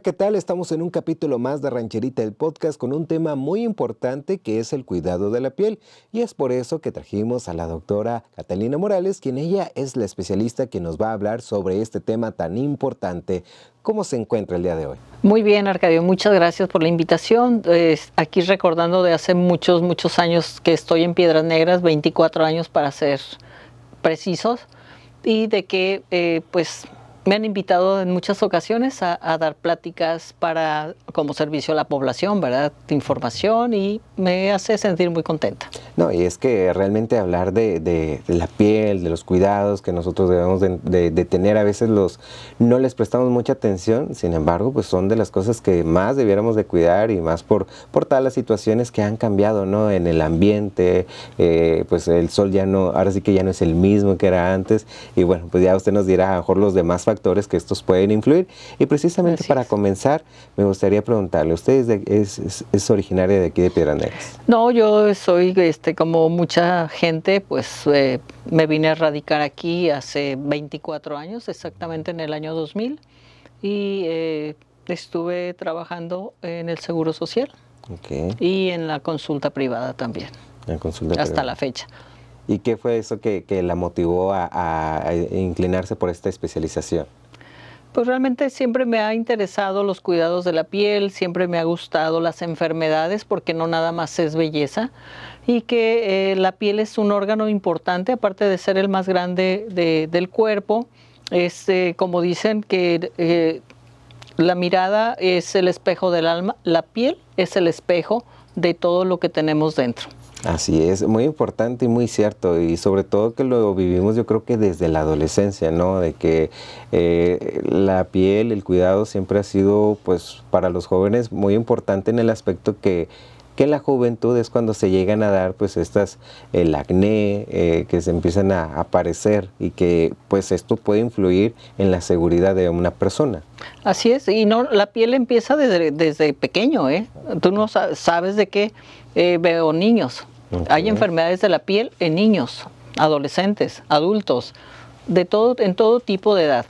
¿qué tal? Estamos en un capítulo más de Rancherita el Podcast con un tema muy importante que es el cuidado de la piel. Y es por eso que trajimos a la doctora Catalina Morales, quien ella es la especialista que nos va a hablar sobre este tema tan importante. ¿Cómo se encuentra el día de hoy? Muy bien, Arcadio, muchas gracias por la invitación. aquí recordando de hace muchos, muchos años que estoy en Piedras Negras, 24 años para ser precisos, y de que eh, pues me han invitado en muchas ocasiones a, dar pláticas para como servicio a la población, ¿verdad? Información y me hace sentir muy contenta. No, y es que realmente hablar de, la piel, de los cuidados que nosotros debemos de, tener, a veces los no les prestamos mucha atención, sin embargo, pues son de las cosas que más debiéramos de cuidar y más por, por todas las situaciones que han cambiado, ¿no? En el ambiente, eh, pues el sol ya no, ahora sí que ya no es el mismo que era antes y bueno, pues ya usted nos dirá a lo mejor los demás factores que estos pueden influir. Y precisamente para comenzar, me gustaría preguntarle, ¿usted es, de, originaria de aquí de Piedras Negras? No, yo soy, este, como mucha gente, pues eh, me vine a radicar aquí hace 24 años, exactamente en el año 2000, y eh, estuve trabajando en el Seguro Social y en la consulta privada también. hasta la fecha. ¿Y qué fue eso que, la motivó a, inclinarse por esta especialización? Pues realmente siempre me ha interesado los cuidados de la piel, siempre me ha gustado las enfermedades, porque no nada más es belleza, y que eh, la piel es un órgano importante, aparte de ser el más grande del cuerpo, es este, como dicen que eh, la mirada es el espejo del alma, la piel es el espejo de todo lo que tenemos dentro. Así es, muy importante y muy cierto, y sobre todo que lo vivimos yo creo que desde la adolescencia, ¿no? De que eh, la piel, el cuidado siempre ha sido pues para los jóvenes muy importante en el aspecto que que la juventud es cuando se llegan a dar pues estas, el acné, eh, que se empiezan a aparecer y que pues esto puede influir en la seguridad de una persona. Así es, y no, la piel empieza desde, pequeño, ¿eh? Tú no sabes de qué eh, veo niños hay enfermedades de la piel en niños, adolescentes, adultos, de todo, en todo tipo de edad.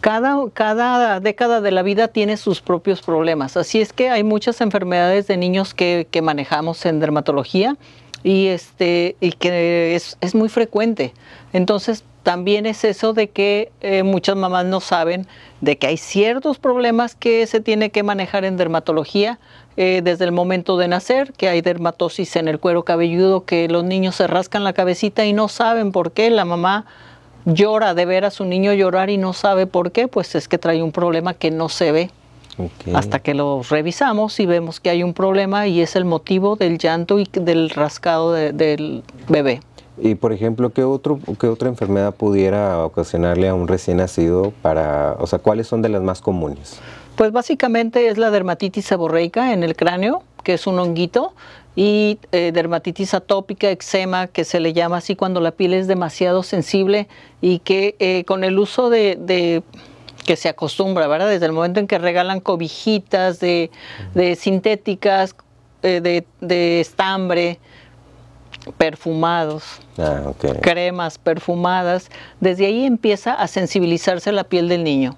Cada, década de la vida tiene sus propios problemas, así es que hay muchas enfermedades de niños que, manejamos en dermatología y, este, y que es, muy frecuente. Entonces, también es eso de que eh, muchas mamás no saben de que hay ciertos problemas que se tiene que manejar en dermatología eh, desde el momento de nacer, que hay dermatosis en el cuero cabelludo, que los niños se rascan la cabecita y no saben por qué. La mamá llora de ver a su niño llorar y no sabe por qué, pues es que trae un problema que no se ve. Hasta que lo revisamos y vemos que hay un problema y es el motivo del llanto y del rascado del bebé. Y por ejemplo, ¿qué, otro, otra enfermedad pudiera ocasionarle a un recién nacido para, o sea, cuáles son de las más comunes? Pues básicamente es la dermatitis seborreica en el cráneo, que es un honguito, y eh, dermatitis atópica, eczema, que se le llama así cuando la piel es demasiado sensible y que eh, con el uso de, que se acostumbra, ¿verdad? Desde el momento en que regalan cobijitas de, sintéticas, eh, de, estambre, perfumados, ah, cremas perfumadas, desde ahí empieza a sensibilizarse la piel del niño.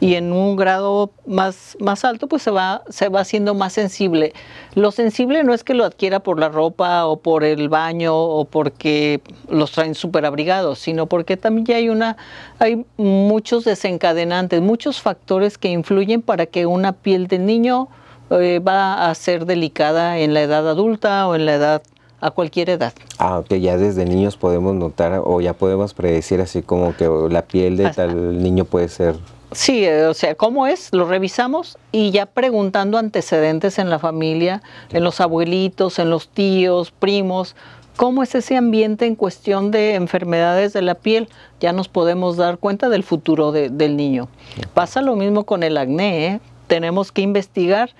Y en un grado más, más alto, pues se va, se va haciendo más sensible. Lo sensible no es que lo adquiera por la ropa o por el baño o porque los traen súper abrigados, sino porque también hay, una, hay muchos desencadenantes, muchos factores que influyen para que una piel del niño eh, va a ser delicada en la edad adulta o en la edad a cualquier edad. Ah, que ya desde niños podemos notar o ya podemos predecir así como que la piel de tal niño puede ser. Sí, eh, o sea, ¿cómo es? Lo revisamos y ya preguntando antecedentes en la familia, en los abuelitos, en los tíos, primos, cómo es ese ambiente en cuestión de enfermedades de la piel, ya nos podemos dar cuenta del futuro del niño. Pasa lo mismo con el acné, ¿eh? tenemos que investigar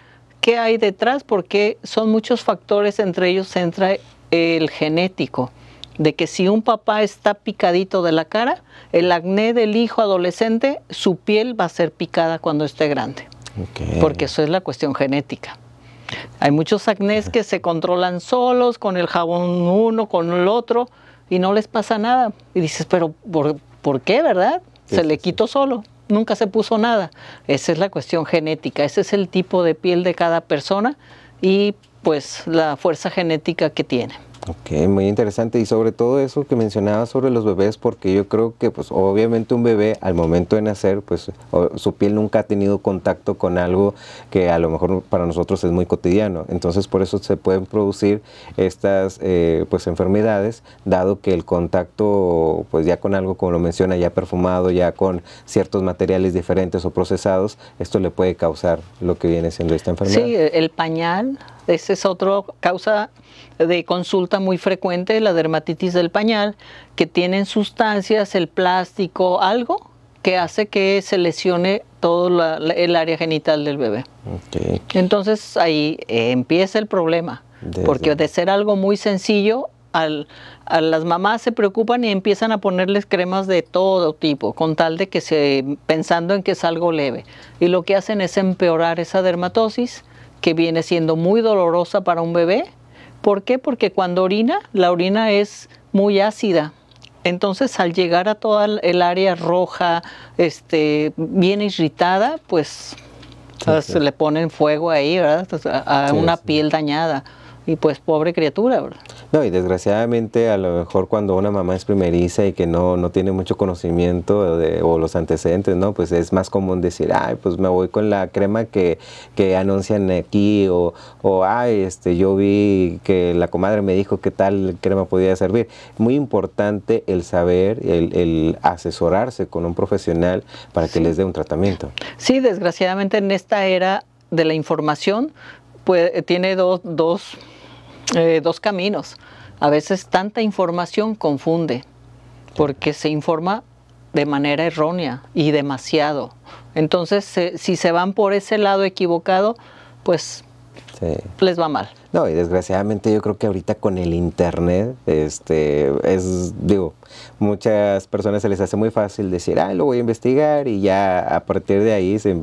qué hay detrás porque son muchos factores, entre ellos entra el genético, de que si un papá está picadito de la cara, el acné del hijo adolescente, su piel va a ser picada cuando esté grande, porque eso es la cuestión genética. Hay muchos acnés que se controlan solos, con el jabón uno, con el otro, y no les pasa nada. Y dices, pero ¿por, qué, verdad? se le quitó solo, nunca se puso nada. Esa es la cuestión genética, ese es el tipo de piel de cada persona y pues la fuerza genética que tiene. Ok, muy interesante y sobre todo eso que mencionaba sobre los bebés, porque yo creo que pues obviamente un bebé al momento de nacer, pues su piel nunca ha tenido contacto con algo que a lo mejor para nosotros es muy cotidiano, entonces por eso se pueden producir estas eh, pues enfermedades, dado que el contacto pues ya con algo como lo menciona, ya perfumado, ya con ciertos materiales diferentes o procesados, esto le puede causar lo que viene siendo esta enfermedad. Sí, el pañal, ese es otro causa de consulta muy frecuente, la dermatitis del pañal, que tienen sustancias, el plástico, algo que hace que se lesione todo el área genital del bebé. Entonces ahí empieza el problema, porque de ser algo muy sencillo, a las mamás se preocupan y empiezan a ponerles cremas de todo tipo, con tal de que se, pensando en que es algo leve. Y lo que hacen es empeorar esa dermatosis, que viene siendo muy dolorosa para un bebé, ¿Por qué? Porque cuando orina, la orina es muy ácida. Entonces, al llegar a toda el área roja, este, bien irritada, pues ah, se le pone le ponen fuego ahí, ¿verdad? a, una piel dañada. Y pues, pobre criatura, ¿verdad? No, y desgraciadamente a lo mejor cuando una mamá es primeriza y que no, tiene mucho conocimiento o los antecedentes, ¿no? Pues es más común decir, ay, pues me voy con la crema que, que anuncian aquí o, ay, este, yo vi que la comadre me dijo que tal crema podía servir. Muy importante el saber, el, asesorarse con un profesional para que les dé un tratamiento. Sí, desgraciadamente en esta era de la información, pues eh, tiene dos, dos eh, dos caminos. A veces tanta información confunde, porque se informa de manera errónea y demasiado. Entonces, si se van por ese lado equivocado, pues les va mal. No, y desgraciadamente yo creo que ahorita con el internet, este, es, digo, muchas personas se les hace muy fácil decir, ah, lo voy a investigar y ya a partir de ahí se,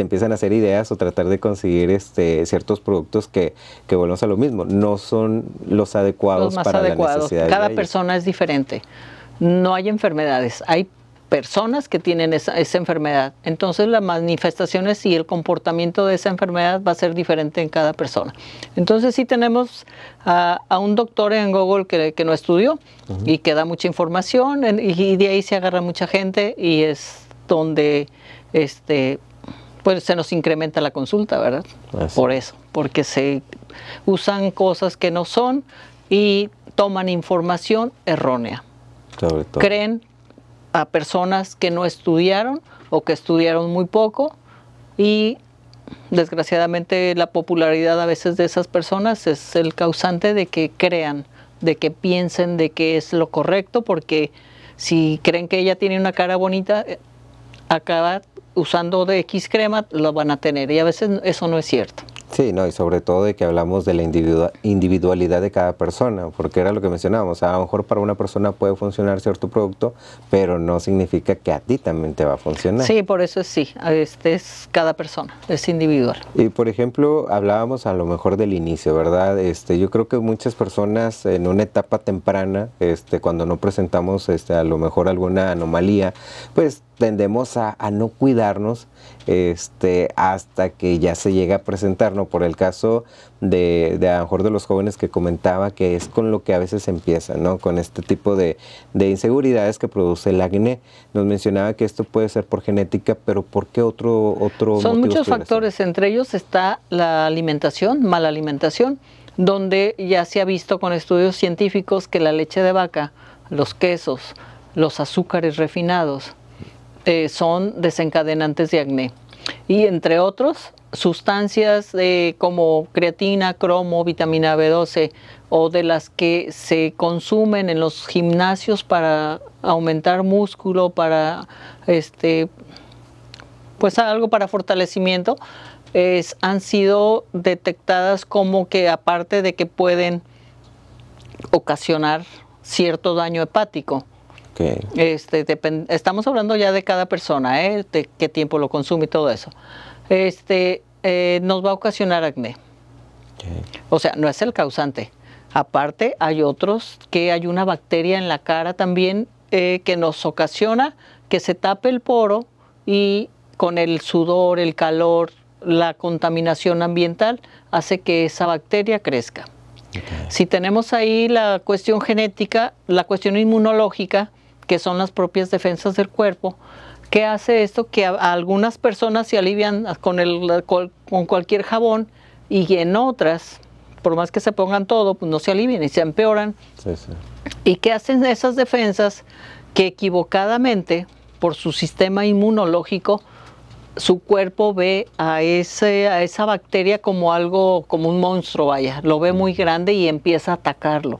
empiezan a hacer ideas o tratar de conseguir este, ciertos productos que, que volvemos a lo mismo, no son los adecuados los más para adecuados. la necesidad. Cada persona es diferente. No hay enfermedades, hay personas que tienen esa, enfermedad. Entonces las manifestaciones y el comportamiento de esa enfermedad va a ser diferente en cada persona. Entonces sí tenemos a, un doctor en Google que, no estudió y que da mucha información y, de ahí se agarra mucha gente y es donde este, pues se nos incrementa la consulta, ¿verdad? Por eso, porque se usan cosas que no son y toman información errónea. Creen a personas que no estudiaron o que estudiaron muy poco y desgraciadamente la popularidad a veces de esas personas es el causante de que crean, de que piensen de que es lo correcto, porque si creen que ella tiene una cara bonita, eh, acaba usando de X crema, lo van a tener y a veces eso no es cierto. Sí, no, y sobre todo de que hablamos de la individualidad de cada persona, porque era lo que mencionábamos, a lo mejor para una persona puede funcionar cierto producto, pero no significa que a ti también te va a funcionar. Sí, por eso sí, este es cada persona, es individual. Y por ejemplo, hablábamos a lo mejor del inicio, ¿verdad? Este, yo creo que muchas personas en una etapa temprana, este, cuando no presentamos este, a lo mejor alguna anomalía, pues tendemos a, no cuidarnos este, hasta que ya se llega a ¿no? Por el caso de, de, a lo mejor de los jóvenes que comentaba, que es con lo que a veces empieza, ¿no? Con este tipo de, inseguridades que produce el acné. Nos mencionaba que esto puede ser por genética, pero ¿por qué otro otro Son muchos factores, entre ellos está la alimentación, mala alimentación, donde ya se ha visto con estudios científicos que la leche de vaca, los quesos, los azúcares refinados, eh, son desencadenantes de acné. Y entre otros, sustancias eh, como creatina, cromo, vitamina B12 o de las que se consumen en los gimnasios para aumentar músculo, para este, pues algo para fortalecimiento, han sido detectadas como que aparte de que pueden ocasionar cierto daño hepático, este, estamos hablando ya de cada persona, ¿eh? de qué tiempo lo consume y todo eso. Este, eh, nos va a ocasionar acné. O sea, no es el causante. Aparte, hay otros que hay una bacteria en la cara también eh, que nos ocasiona que se tape el poro y con el sudor, el calor, la contaminación ambiental hace que esa bacteria crezca. Si tenemos ahí la cuestión genética, la cuestión inmunológica, que son las propias defensas del cuerpo, ¿Qué hace esto? Que algunas personas se alivian con, el, con cualquier jabón y en otras, por más que se pongan todo, pues no se alivian y se empeoran. ¿Y qué hacen esas defensas que equivocadamente, por su sistema inmunológico, su cuerpo ve a, a esa bacteria como algo, como un monstruo, vaya, lo ve muy grande y empieza a atacarlo.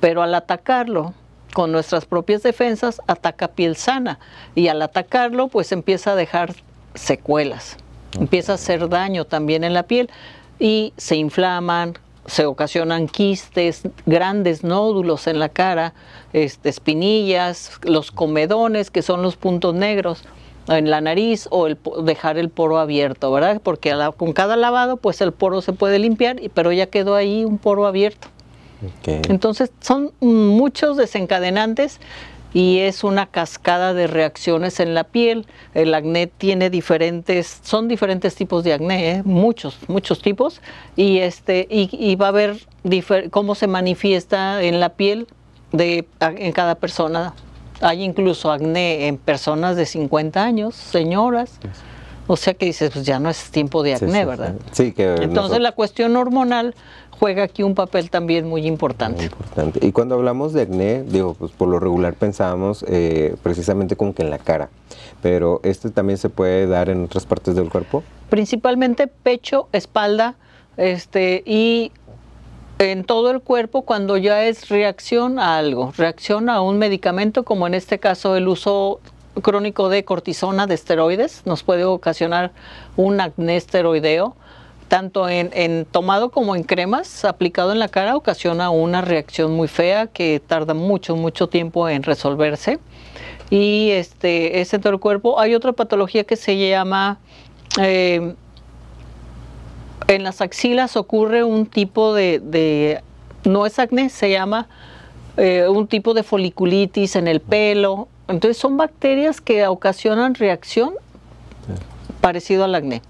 Pero al atacarlo, con nuestras propias defensas, ataca piel sana y al atacarlo pues empieza a dejar secuelas, empieza a hacer daño también en la piel y se inflaman, se ocasionan quistes, grandes nódulos en la cara, este, espinillas, los comedones que son los puntos negros en la nariz o dejar el poro abierto, ¿verdad? Porque con cada lavado pues el poro se puede limpiar, pero ya quedó ahí un poro abierto. Entonces son muchos desencadenantes y es una cascada de reacciones en la piel. El acné tiene diferentes, son diferentes tipos de acné, ¿eh? muchos, muchos tipos, y este, y, va a haber cómo se manifiesta en la piel de en cada persona. Hay incluso acné en personas de 50 años, señoras. O sea que dices, pues ya no es tiempo de acné, ¿verdad? Sí, que Entonces la cuestión hormonal juega aquí un papel también muy importante. Muy importante. Y cuando hablamos de acné, digo, pues por lo regular pensábamos eh, precisamente como que en la cara, pero este también se puede dar en otras partes del cuerpo. Principalmente pecho, espalda, este y en todo el cuerpo cuando ya es reacción a algo, reacción a un medicamento como en este caso el uso crónico de cortisona, de esteroides, nos puede ocasionar un acné esteroideo tanto en, tomado como en cremas, aplicado en la cara, ocasiona una reacción muy fea que tarda mucho, mucho tiempo en resolverse. Y este es en todo el cuerpo. Hay otra patología que se llama, em, en las axilas ocurre un tipo de, no es acné, se llama eh, un tipo de foliculitis en el pelo. Entonces son bacterias que ocasionan reacción parecido al acné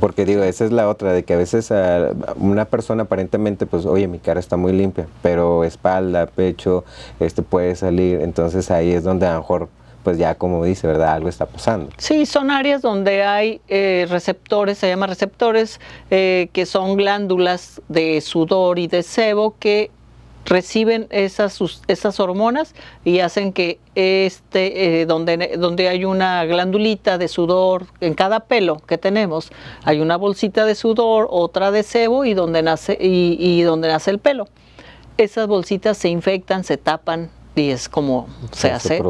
porque digo, esa es la otra, de que a veces a una persona aparentemente, pues, oye, mi cara está muy limpia, pero espalda, pecho, este puede salir, entonces ahí es donde a lo mejor, pues ya como dice, ¿verdad? Algo está pasando. Sí, son áreas donde hay eh, receptores, se llama receptores, eh, que son glándulas de sudor y de sebo que reciben esas, esas hormonas y hacen que este, eh, donde, donde hay una glandulita de sudor, en cada pelo que tenemos, hay una bolsita de sudor, otra de sebo y donde nace, y donde nace el pelo. Esas bolsitas se infectan, se tapan, y es como se, hace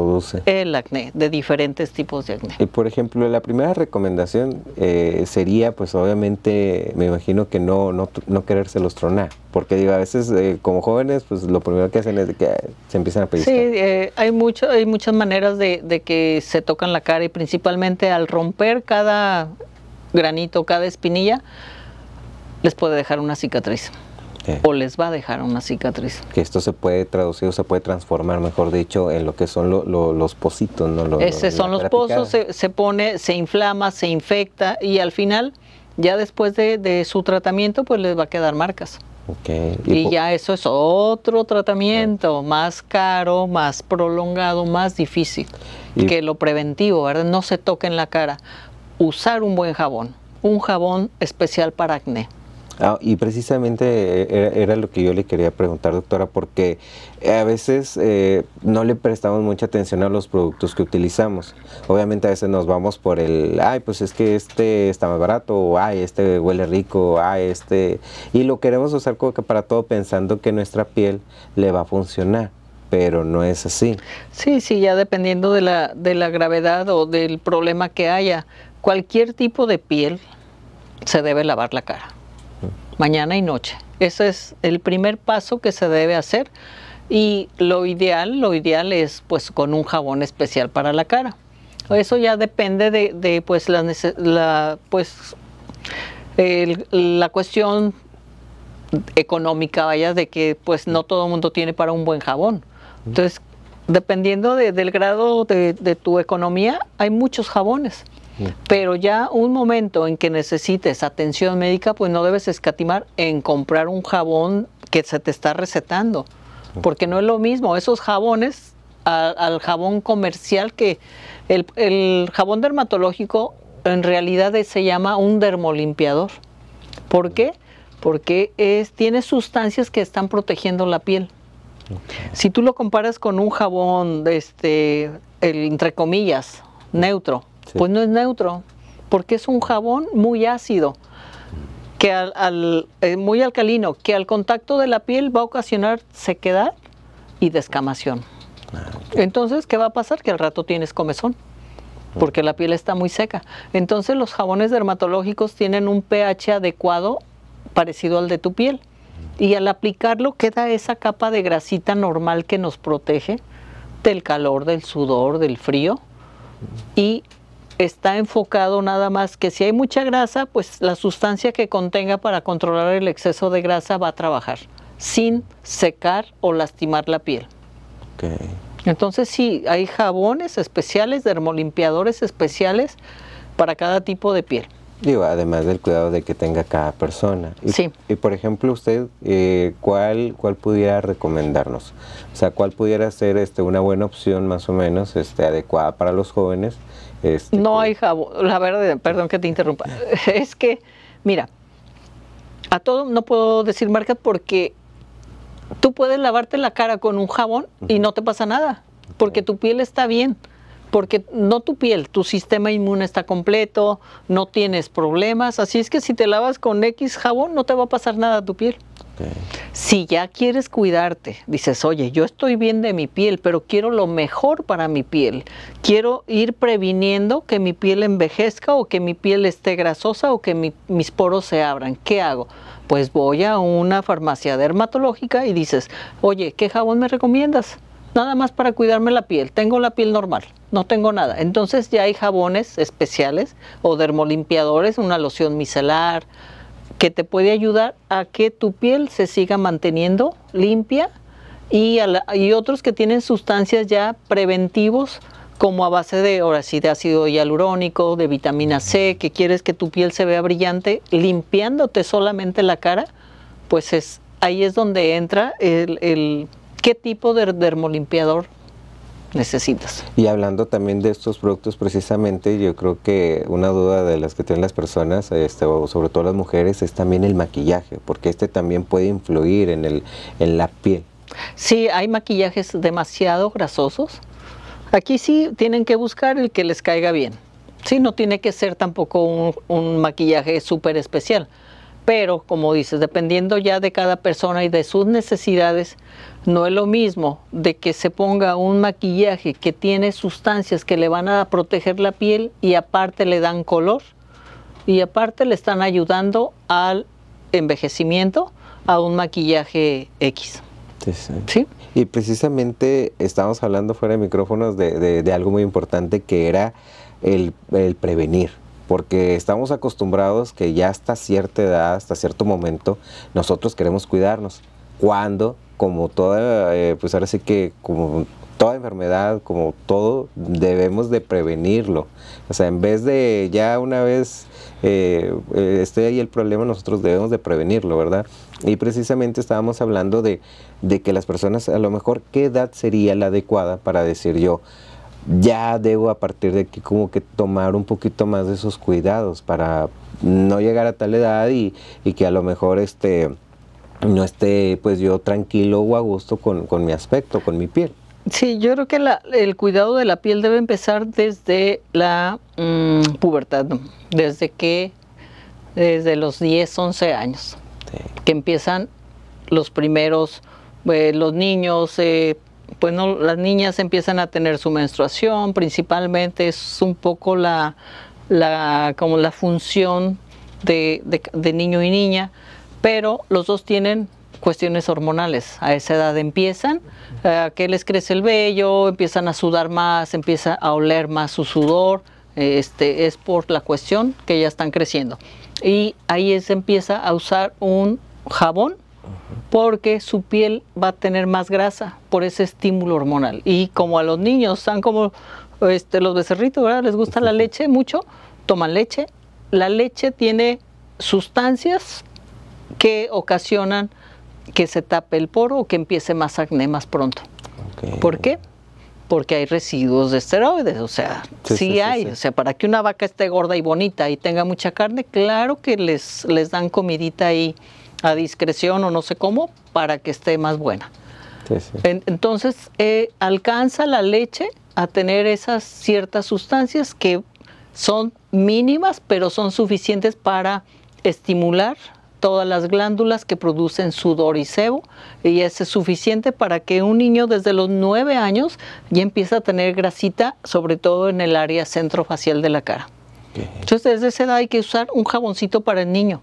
el acné, de diferentes tipos de acné. Y por ejemplo, la primera recomendación eh, sería, pues obviamente, me imagino que no, no, no querérselos tronar, porque digo, a veces eh, como jóvenes, pues lo primero que hacen es que ah, se empiezan a pellizcar. Sí, eh, hay, mucho, hay muchas maneras de que se tocan la cara y principalmente al romper cada granito, cada espinilla, les puede dejar una cicatriz o les va a dejar una cicatriz. Que esto se puede traducir o se puede transformar, mejor dicho, en lo que son los pozitos, ¿no? Esos son los pozos, se, pone, se inflama, se infecta y al final, ya después de, su tratamiento, pues les va a quedar marcas. Y, ya eso es otro tratamiento más caro, más prolongado, más difícil que lo preventivo, ¿verdad? No se toque en la cara. Usar un buen jabón, un jabón especial para acné. Ah, y precisamente eh, era, lo que yo le quería preguntar, doctora, porque eh, a veces eh, no le prestamos mucha atención a los productos que utilizamos. Obviamente a veces nos vamos por el, ay, pues es que este está más barato, o ay, este huele rico, o, ay, este... Y lo queremos usar como que para todo pensando que nuestra piel le va a funcionar pero no es así. Sí, sí, ya dependiendo de la gravedad o del problema que haya, cualquier tipo de piel se debe lavar la cara mañana y noche. Ese es el primer paso que se debe hacer y lo ideal, lo ideal es pues con un jabón especial para la cara. Eso ya depende de, pues la, pues la cuestión económica, vaya, de que pues no todo el mundo tiene para un buen jabón. Entonces, dependiendo del grado de tu economía, hay muchos jabones. Mm. Pero ya un momento en que necesites atención médica, pues no debes escatimar en comprar un jabón que se te está recetando, mm. porque no es lo mismo esos jabones al, jabón comercial que el, jabón dermatológico en realidad se llama un dermolimpiador. ¿Por qué? Porque tiene sustancias que están protegiendo la piel. Si tú lo comparas con un jabón, este, entre comillas, neutro, pues no es neutro, porque es un jabón muy ácido, que al, eh, muy alcalino, que al contacto de la piel va a ocasionar sequedad y descamación. Ah, Entonces, ¿qué va a pasar? Que al rato tienes comezón porque la piel está muy seca. Entonces los jabones dermatológicos tienen un pH adecuado parecido al de tu piel. Y al aplicarlo queda esa capa de grasita normal que nos protege del calor, del sudor, del frío y está enfocado nada más que si hay mucha grasa, pues la sustancia que contenga para controlar el exceso de grasa va a trabajar sin secar o lastimar la piel. Entonces sí, hay jabones especiales, dermolimpiadores especiales para cada tipo de piel. además del cuidado de que tenga cada persona. Y, sí. Y por ejemplo, usted, eh, ¿cuál, ¿cuál pudiera recomendarnos? O sea, ¿cuál pudiera ser este, una buena opción más o menos este, adecuada para los jóvenes? Este, no hay jabón, la verdad, perdón que te interrumpa, es que, mira, a todo no puedo decir marca porque tú puedes lavarte la cara con un jabón y no te pasa nada, porque tu piel está bien porque no tu piel, tu sistema inmune está completo, no tienes problemas, así es que si te lavas con X jabón no te va a pasar nada a tu piel. Si ya quieres cuidarte, dices, oye, yo estoy bien de mi piel, pero quiero lo mejor para mi piel. Quiero ir previniendo que mi piel envejezca o que mi piel esté grasosa o que mis poros se abran. ¿Qué hago? Pues voy a una farmacia dermatológica y dices, oye, ¿qué jabón me recomiendas? nada más para cuidarme la piel. Tengo la piel normal, no tengo nada. Entonces ya hay jabones especiales o dermolimpiadores, una loción micelar, que te puede ayudar a que tu piel se siga manteniendo limpia y, otros que tienen sustancias ya preventivos como a base de, ahora ácido hialurónico, de vitamina C, que quieres que tu piel se vea brillante, limpiándote solamente la cara, pues es, ahí es donde entra el qué tipo de dermolimpiador necesitas. Y hablando también de estos productos precisamente, yo creo que una duda de las que tienen las personas, este, sobre todo las mujeres, es también el maquillaje, porque este también puede influir en, el, en la piel. Sí, hay maquillajes demasiado grasosos. Aquí sí tienen que buscar el que les caiga bien. Sí, no tiene que ser tampoco un, un maquillaje súper especial. Pero, como dices, dependiendo ya de cada persona y de sus necesidades, no es lo mismo de que se ponga un maquillaje que tiene sustancias que le van a proteger la piel y aparte le dan color y aparte le están ayudando al envejecimiento a un maquillaje X. Y precisamente estamos hablando fuera de micrófonos de, algo muy importante que era el prevenir porque estamos acostumbrados que ya hasta cierta edad, hasta cierto momento, nosotros queremos cuidarnos. Cuando, como toda, eh, pues ahora sí que como toda enfermedad, como todo, debemos de prevenirlo. O sea, en vez de ya una vez eh, eh, esté ahí el problema, nosotros debemos de prevenirlo, ¿verdad? Y precisamente estábamos hablando de que las personas, a lo mejor, ¿qué edad sería la adecuada para decir yo? ya debo a partir de aquí como que tomar un poquito más de esos cuidados para no llegar a tal edad y, que a lo mejor este no esté pues yo tranquilo o a gusto con, mi aspecto, con mi piel. Sí, yo creo que el cuidado de la piel debe empezar desde la mm, pubertad, desde que, desde los 10, 11 años, que empiezan los primeros, eh, los niños, eh, pues no, las niñas empiezan a tener su menstruación, principalmente es un poco la, como la función de, niño y niña, pero los dos tienen cuestiones hormonales. A esa edad empiezan, eh, a que les crece el vello, empiezan a sudar más, empieza a oler más su sudor, este, es por la cuestión que ya están creciendo. Y ahí se empieza a usar un jabón porque su piel va a tener más grasa por ese estímulo hormonal. Y como a los niños están como este, los becerritos, ¿verdad? Les gusta la leche mucho, toman leche. La leche tiene sustancias que ocasionan que se tape el poro o que empiece más acné más pronto. ¿Por qué? Porque hay residuos de esteroides, o sea, sí, hay. o sea, para que una vaca esté gorda y bonita y tenga mucha carne, claro que les, les dan comidita ahí a discreción o no sé cómo para que esté más buena. entonces, eh, alcanza la leche a tener esas ciertas sustancias que son mínimas, pero son suficientes para estimular todas las glándulas que producen sudor y sebo y es suficiente para que un niño desde los 9 años ya empiece a tener grasita, sobre todo en el área centrofacial de la cara. Entonces desde esa edad hay que usar un jaboncito para el niño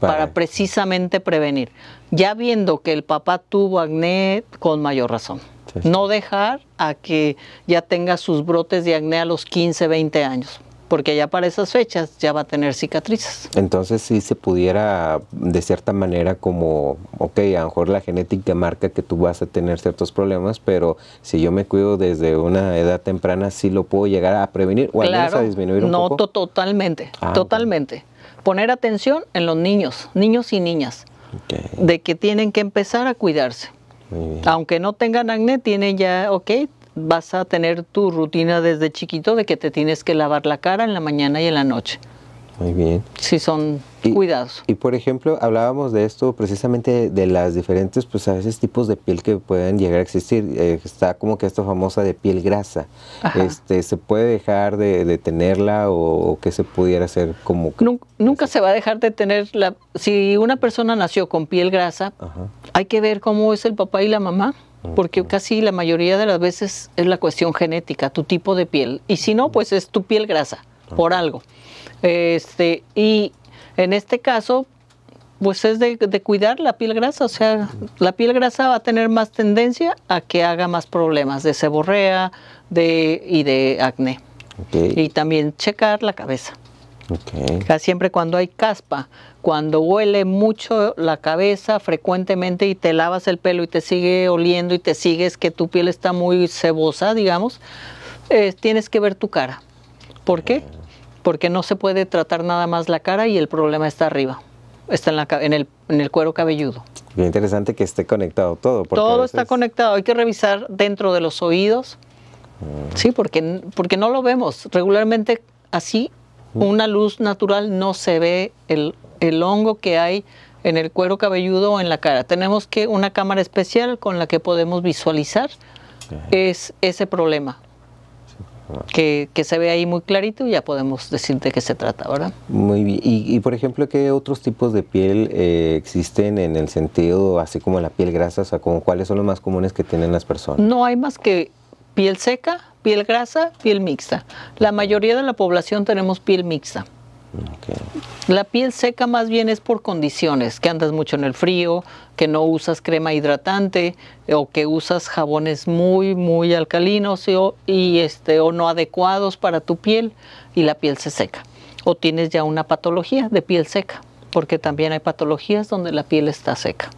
para, precisamente prevenir. Ya viendo que el papá tuvo acné, con mayor razón. No dejar a que ya tenga sus brotes de acné a los 15, 20 años, porque ya para esas fechas ya va a tener cicatrices. Entonces, si se pudiera, de cierta manera, como, ok, a lo mejor la genética marca que tú vas a tener ciertos problemas, pero si yo me cuido desde una edad temprana, sí lo puedo llegar a prevenir o al menos a disminuir un poco. No, totalmente, ah, totalmente poner atención en los niños, niños y niñas, de que tienen que empezar a cuidarse. Aunque no tengan acné, tienen ya, ok, vas a tener tu rutina desde chiquito de que te tienes que lavar la cara en la mañana y en la noche. Muy bien. Sí, son cuidados. Y por ejemplo, hablábamos de esto precisamente de las diferentes, pues a veces tipos de piel que pueden llegar a existir. Eh, está como que esta famosa de piel grasa. Este, ¿Se puede dejar de, tenerla o, que qué se pudiera hacer como... Nunca, se va a dejar de tenerla. Si una persona nació con piel grasa, hay que ver cómo es el papá y la mamá porque casi la mayoría de las veces es la cuestión genética, tu tipo de piel. Y si no, pues es tu piel grasa por algo. Este, y en este caso, pues es de, cuidar la piel grasa, o sea, la piel grasa va a tener más tendencia a que haga más problemas de seborrea de, y de acné. Y también checar la cabeza. siempre cuando hay caspa, cuando huele mucho la cabeza frecuentemente y te lavas el pelo y te sigue oliendo y te sigues que tu piel está muy cebosa, digamos, tienes que ver tu cara. ¿Por qué? porque no se puede tratar nada más la cara y el problema está arriba, está en, en, el, cuero cabelludo. Bien interesante que esté conectado todo. Todo está conectado, hay que revisar dentro de los oídos, mm. sí, porque, porque no lo vemos. Regularmente así, mm. una luz natural no se ve el, el hongo que hay en el cuero cabelludo o en la cara. Tenemos que una cámara especial con la que podemos visualizar es ese problema que, se ve ahí muy clarito y ya podemos decir de qué se trata, ¿verdad? Muy bien. Y, por ejemplo, ¿qué otros tipos de piel eh, existen en el sentido, así como la piel grasa? O sea, ¿cuáles son los más comunes que tienen las personas? No hay más que piel seca, piel grasa, piel mixta. La mayoría de la población tenemos piel mixta. La piel seca más bien es por condiciones, que andas mucho en el frío, que no usas crema hidratante o que usas jabones muy, muy alcalinos y, este, o no adecuados para tu piel y la piel se seca. O tienes ya una patología de piel seca, porque también hay patologías donde la piel está seca.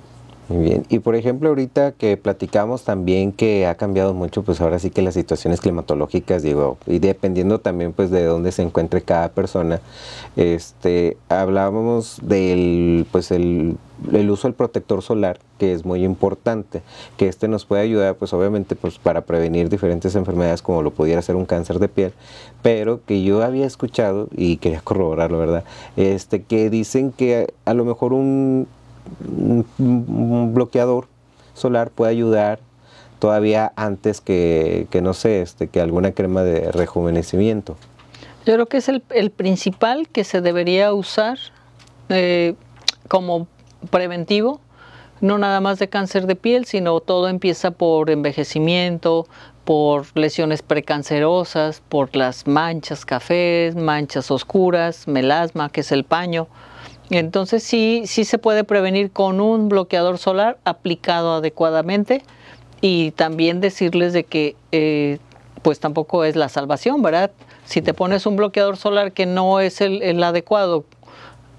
Muy bien. Y por ejemplo, ahorita que platicamos también que ha cambiado mucho, pues ahora sí que las situaciones climatológicas, digo, y dependiendo también pues de dónde se encuentre cada persona, este, hablábamos del, pues el, el uso del protector solar, que es muy importante, que este nos puede ayudar, pues obviamente, pues para prevenir diferentes enfermedades como lo pudiera ser un cáncer de piel, pero que yo había escuchado y quería corroborarlo, ¿verdad? Este, que dicen que a lo mejor un un bloqueador solar puede ayudar todavía antes que, no sé, este, que alguna crema de rejuvenecimiento. Yo creo que es el, principal que se debería usar eh, como preventivo, no nada más de cáncer de piel, sino todo empieza por envejecimiento, por lesiones precancerosas, por las manchas cafés, manchas oscuras, melasma, que es el paño, entonces sí, sí se puede prevenir con un bloqueador solar aplicado adecuadamente y también decirles de que eh, pues tampoco es la salvación, ¿verdad? Si te pones un bloqueador solar que no es el, adecuado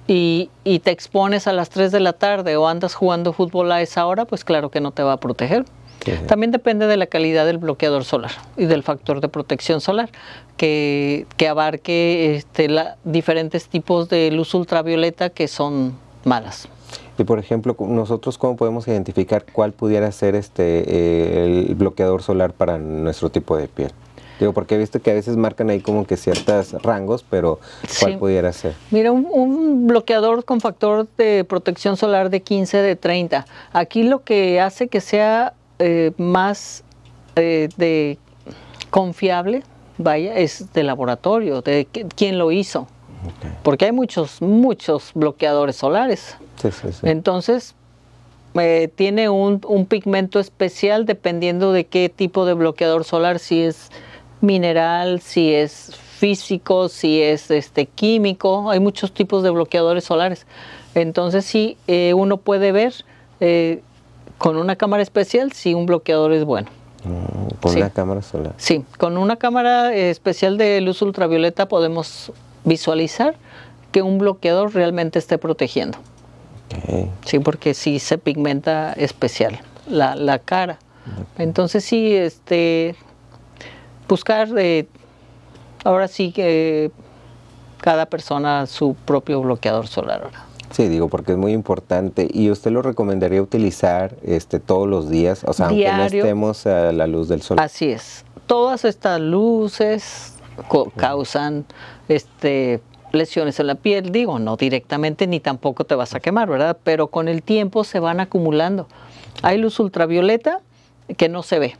y, y, te expones a las 3 de la tarde o andas jugando fútbol a esa hora, pues claro que no te va a proteger. También depende de la calidad del bloqueador solar y del factor de protección solar, que, abarque este, la, diferentes tipos de luz ultravioleta que son malas. Y por ejemplo, nosotros cómo podemos identificar cuál pudiera ser este eh, el bloqueador solar para nuestro tipo de piel. Digo, porque he visto que a veces marcan ahí como que ciertos rangos, pero ¿cuál pudiera ser? Mira, un, bloqueador con factor de protección solar de 15, de 30. Aquí lo que hace que sea eh, más eh, de confiable, vaya, es de laboratorio, de quién lo hizo. Porque hay muchos, muchos bloqueadores solares. Entonces, eh, tiene un, pigmento especial dependiendo de qué tipo de bloqueador solar, si es mineral, si es físico, si es este químico, hay muchos tipos de bloqueadores solares. Entonces sí, uno puede ver con una cámara especial, sí, un bloqueador es bueno. Mm, ¿Con una cámara solar? Sí, con una cámara eh, especial de luz ultravioleta podemos visualizar que un bloqueador realmente esté protegiendo. Sí, porque sí se pigmenta especial la, cara. Entonces sí, este, buscar de, eh, ahora sí que cada persona su propio bloqueador solar. Ahora. Sí, digo, porque es muy importante. ¿Y usted lo recomendaría utilizar este, todos los días? O sea, aunque no estemos a la luz del sol. Así es. Todas estas luces causan este, lesiones en la piel, digo, no directamente ni tampoco te vas a quemar, ¿verdad? Pero con el tiempo se van acumulando. Hay luz ultravioleta que no se ve,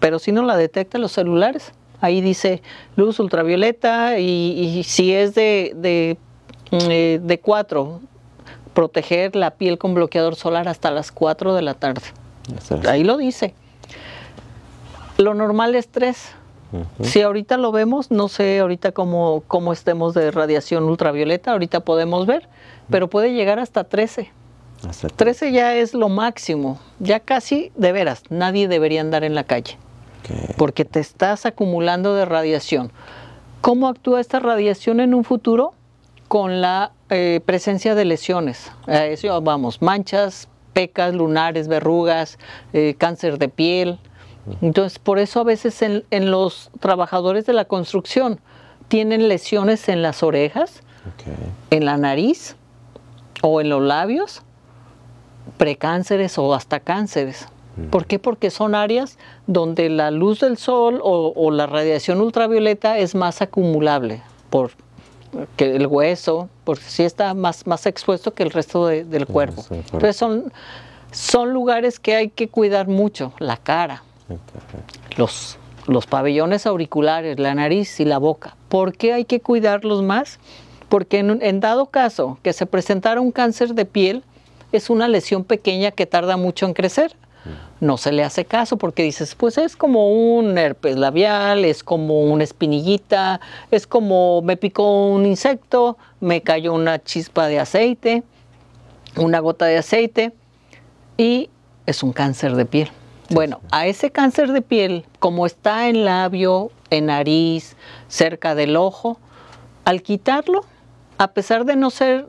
pero si no la detectan los celulares, ahí dice luz ultravioleta y, si es de eh, de 4, proteger la piel con bloqueador solar hasta las 4 de la tarde. Ahí lo dice. Lo normal es 3. Si ahorita lo vemos, no sé ahorita cómo, cómo estemos de radiación ultravioleta, ahorita podemos ver, pero puede llegar hasta 13. 13 ya es lo máximo, ya casi de veras, nadie debería andar en la calle, porque te estás acumulando de radiación. ¿Cómo actúa esta radiación en un futuro? con la eh, presencia de lesiones. eso vamos, manchas, pecas, lunares, verrugas, eh, cáncer de piel. Entonces, por eso a veces en, los trabajadores de la construcción tienen lesiones en las orejas, en la nariz o en los labios, precánceres o hasta cánceres. Mm. ¿Por qué? Porque son áreas donde la luz del sol o, o la radiación ultravioleta es más acumulable por que el hueso, porque sí está más, más expuesto que el resto del cuerpo. Entonces son, son lugares que hay que cuidar mucho, la cara, los, los pabellones auriculares, la nariz y la boca. ¿Por qué hay que cuidarlos más? Porque en dado caso que se presentara un cáncer de piel, es una lesión pequeña que tarda mucho en crecer no se le hace caso porque dices, pues es como un herpes labial, es como una espinillita, es como me picó un insecto, me cayó una chispa de aceite, una gota de aceite y es un cáncer de piel. Bueno, a ese cáncer de piel, como está en labio, en nariz, cerca del ojo, al quitarlo, a pesar de no ser,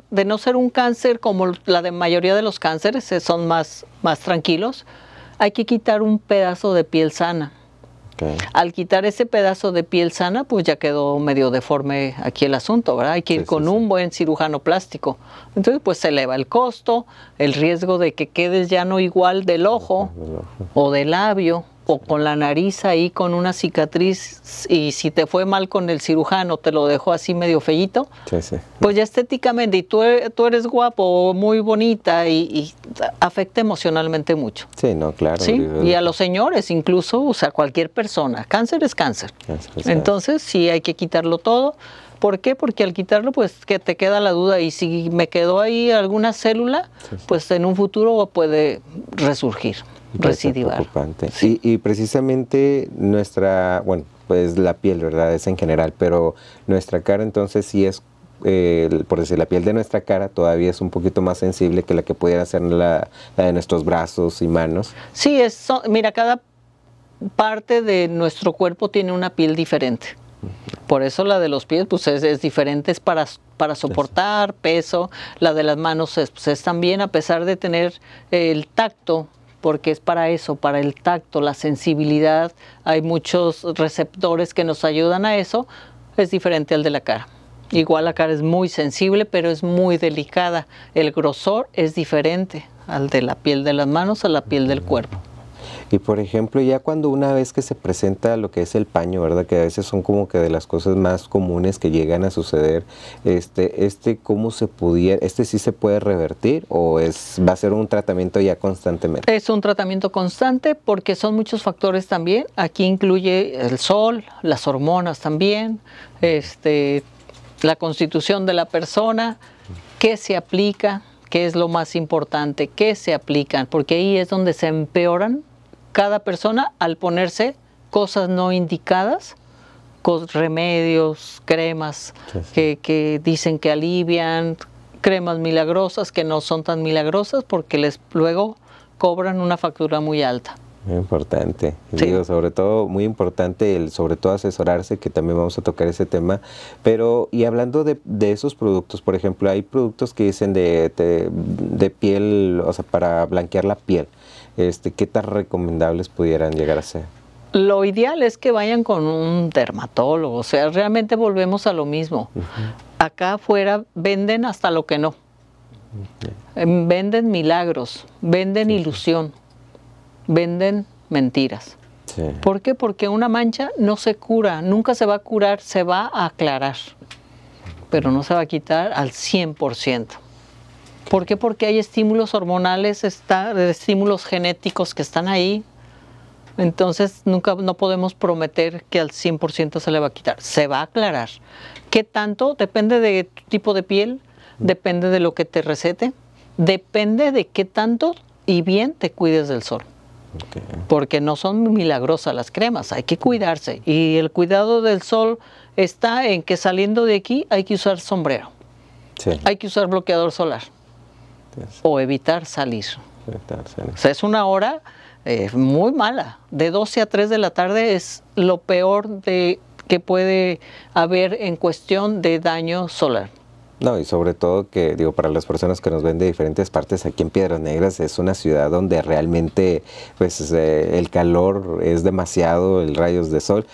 un cáncer como la de mayoría de los cánceres, eh, son más tranquilos, hay que quitar un pedazo de piel sana. Al quitar ese pedazo de piel sana, pues ya quedó medio deforme aquí el asunto, ¿verdad? Hay que ir con un buen cirujano plástico. Entonces, pues se eleva el costo, el riesgo de que quedes ya no igual del ojo. o del labio o con la nariz ahí con una cicatriz y si te fue mal con el cirujano, te lo dejó así medio fellito pues ya estéticamente, y tú, e, tú eres guapo, o muy bonita y, afecta emocionalmente mucho. Sí, no, claro. ¿Sí? Y a los señores incluso, o sea, cualquier persona, cáncer es cáncer. Entonces sí hay que quitarlo todo. ¿Por qué? Porque al quitarlo, pues que te queda la duda y si me quedó ahí alguna célula, pues en un futuro puede resurgir recidivar. Sí. Y, precisamente nuestra, bueno, pues la piel, ¿verdad? Es en general, pero nuestra cara entonces sí es eh, por decir, la piel de nuestra cara todavía es un poquito más sensible que la que pudiera ser la, de nuestros brazos y manos. Sí, es, mira, cada parte de nuestro cuerpo tiene una piel diferente. Por eso la de los pies pues es, es diferente, es para, para soportar peso, la de las manos es, pues, es también a pesar de tener el tacto porque es para eso, para el tacto, la sensibilidad. Hay muchos receptores que nos ayudan a eso. Es diferente al de la cara. Igual la cara es muy sensible, pero es muy delicada. El grosor es diferente al de la piel de las manos a la piel del cuerpo. Y por ejemplo, ya cuando una vez que se presenta lo que es el paño, ¿verdad? Que a veces son como que de las cosas más comunes que llegan a suceder, este, este cómo se pudiera, este sí se puede revertir o es va a ser un tratamiento ya constantemente. Es un tratamiento constante porque son muchos factores también. Aquí incluye el sol, las hormonas también, este, la constitución de la persona, qué se aplica, qué es lo más importante, qué se aplican, porque ahí es donde se empeoran cada persona al ponerse cosas no indicadas, remedios, cremas Que, dicen que alivian, cremas milagrosas que no son tan milagrosas porque les luego cobran una factura muy alta. Muy importante. Digo, sobre todo, muy importante el sobre todo asesorarse, que también vamos a tocar ese tema. Pero, y hablando de, esos productos, por ejemplo, hay productos que dicen de, de, piel, o sea, para blanquear la piel. Este, ¿qué tan recomendables pudieran llegar a ser? Lo ideal es que vayan con un dermatólogo, o sea, realmente volvemos a lo mismo. Acá afuera venden hasta lo que no. Em, venden milagros, venden ilusión, venden mentiras. ¿Por qué? Porque una mancha no se cura, nunca se va a curar, se va a aclarar, pero no se va a quitar al 100%. ¿Por qué? Porque hay estímulos hormonales, está, estímulos genéticos que están ahí. Entonces, nunca no podemos prometer que al 100% se le va a quitar. Se va a aclarar. ¿Qué tanto? Depende de tu tipo de piel, depende de lo que te recete, depende de qué tanto y bien te cuides del sol. Porque no son milagrosas las cremas, hay que cuidarse. Y el cuidado del sol está en que saliendo de aquí hay que usar sombrero, hay que usar bloqueador solar o evitar salir. O sea, es una hora eh, muy mala. De 12 a 3 de la tarde es lo peor de, que puede haber en cuestión de daño solar. No, y sobre todo que, digo, para las personas que nos ven de diferentes partes aquí en Piedras Negras, es una ciudad donde realmente, pues, eh, el calor es demasiado, el rayos de sol,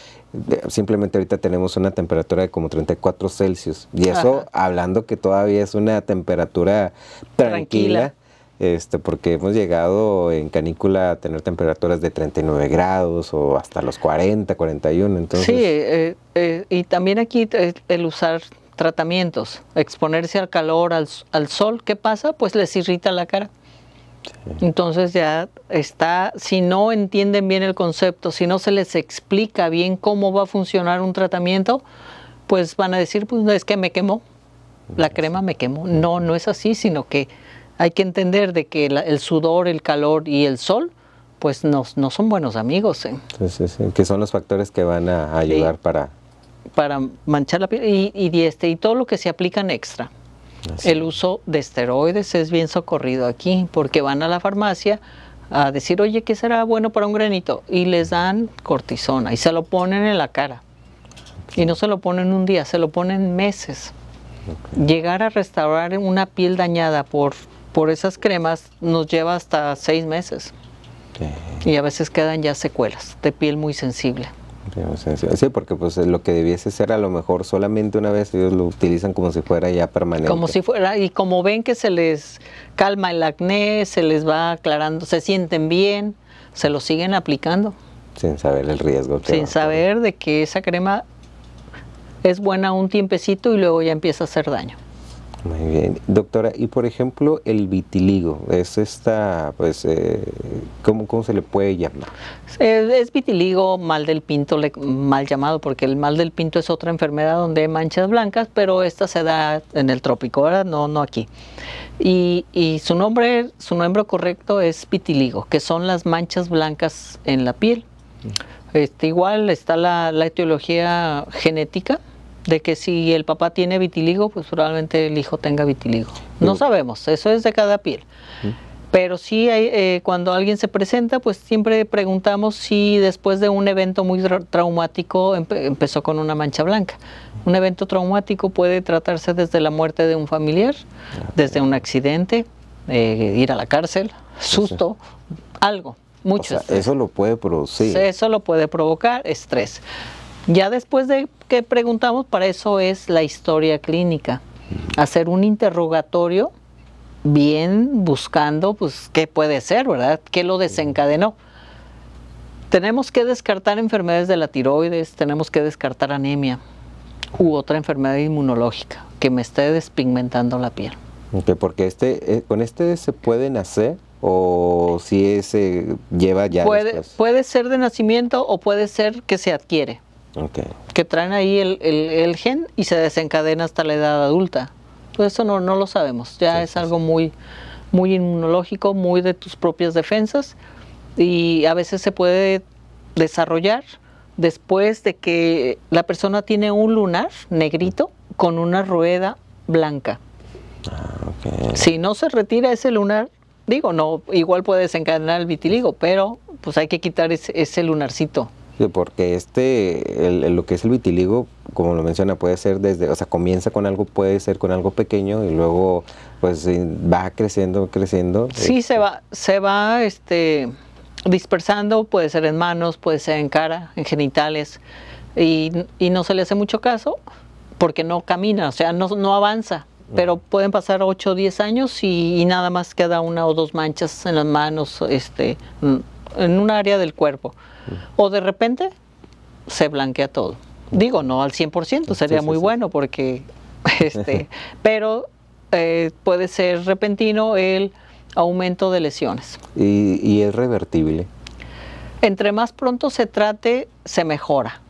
Simplemente ahorita tenemos una temperatura de como 34 Celsius. Y eso hablando que todavía es una temperatura tranquila, Este, porque hemos llegado en canícula a tener temperaturas de 39 grados o hasta los 40, 41. Entonces... Sí, eh, eh, y también aquí el usar tratamientos, exponerse al calor, al, al sol, ¿qué pasa? Pues les irrita la cara. Entonces ya está, si no entienden bien el concepto, si no se les explica bien cómo va a funcionar un tratamiento, pues van a decir, pues es que me quemó, la crema me quemó. No, no es así, sino que hay que entender de que el sudor, el calor y el sol, pues no, son buenos amigos. ¿eh? que son los factores que van a ayudar para... Para manchar la piel y, y, y todo lo que se aplican extra. El uso de esteroides es bien socorrido aquí porque van a la farmacia a decir, oye, ¿qué será bueno para un granito? Y les dan cortisona y se lo ponen en la cara. Y no se lo ponen un día, se lo ponen meses. Llegar a restaurar una piel dañada por, por esas cremas nos lleva hasta seis meses. Y a veces quedan ya secuelas de piel muy sensible. Sí, porque pues lo que debiese ser a lo mejor solamente una vez ellos lo utilizan como si fuera ya permanente. Como si fuera, y como ven que se les calma el acné, se les va aclarando, se sienten bien, se lo siguen aplicando. Sin saber el riesgo. Sin pues, saber de que esa crema es buena un tiempecito y luego ya empieza a hacer daño. Muy bien. Doctora, y por ejemplo, el vitiligo, ¿es esta, pues, eh, ¿cómo, se le puede llamar? Es, vitiligo, mal del pinto, mal llamado, porque el mal del pinto es otra enfermedad donde hay manchas blancas, pero esta se da en el trópico, ¿verdad? No, no aquí. Y, y su, nombre, su nombre correcto es vitiligo, que son las manchas blancas en la piel. Mm. Este, igual está la etiología genética, de que si el papá tiene vitiligo, pues probablemente el hijo tenga vitiligo. No sabemos, eso es de cada piel. Pero sí, eh, cuando alguien se presenta, pues siempre preguntamos si después de un evento muy traumático empezó con una mancha blanca. Un evento traumático puede tratarse desde la muerte de un familiar, desde un accidente, eh, ir a la cárcel, susto, algo, mucho. eso lo puede producir. Eso lo puede provocar estrés. Ya después de que preguntamos, para eso es la historia clínica, hacer un interrogatorio bien buscando, pues, qué puede ser, ¿verdad? ¿Qué lo desencadenó? Tenemos que descartar enfermedades de la tiroides, tenemos que descartar anemia u otra enfermedad inmunológica que me esté despigmentando la piel. Okay, porque este, eh, con este se puede nacer o si se lleva ya. puede ser de nacimiento o puede ser que se adquiere. Que traen ahí el, gen y se desencadena hasta la edad adulta. Pues eso no, lo sabemos. Ya es algo muy, muy inmunológico, muy de tus propias defensas y a veces se puede desarrollar después de que la persona tiene un lunar negrito con una rueda blanca. Ah, si no se retira ese lunar, digo, no, igual puede desencadenar el vitiligo, pero pues hay que quitar ese lunarcito porque este, lo que es el vitiligo, como lo menciona, puede ser desde, o sea, comienza con algo, puede ser con algo pequeño y luego pues va creciendo, creciendo. Sí, se va, se va este, dispersando, puede ser en manos, puede ser en cara, en genitales, y, no se le hace mucho caso porque no camina, o sea, no, avanza. Mm. Pero pueden pasar 8 o 10 años y, y nada más queda una o dos manchas en las manos, este, mm, en un área del cuerpo. O de repente se blanquea todo. Digo, no al 100%, sería muy bueno porque, este, pero eh, puede ser repentino el aumento de lesiones. ¿Y, es revertible? Entre más pronto se trate, se mejora.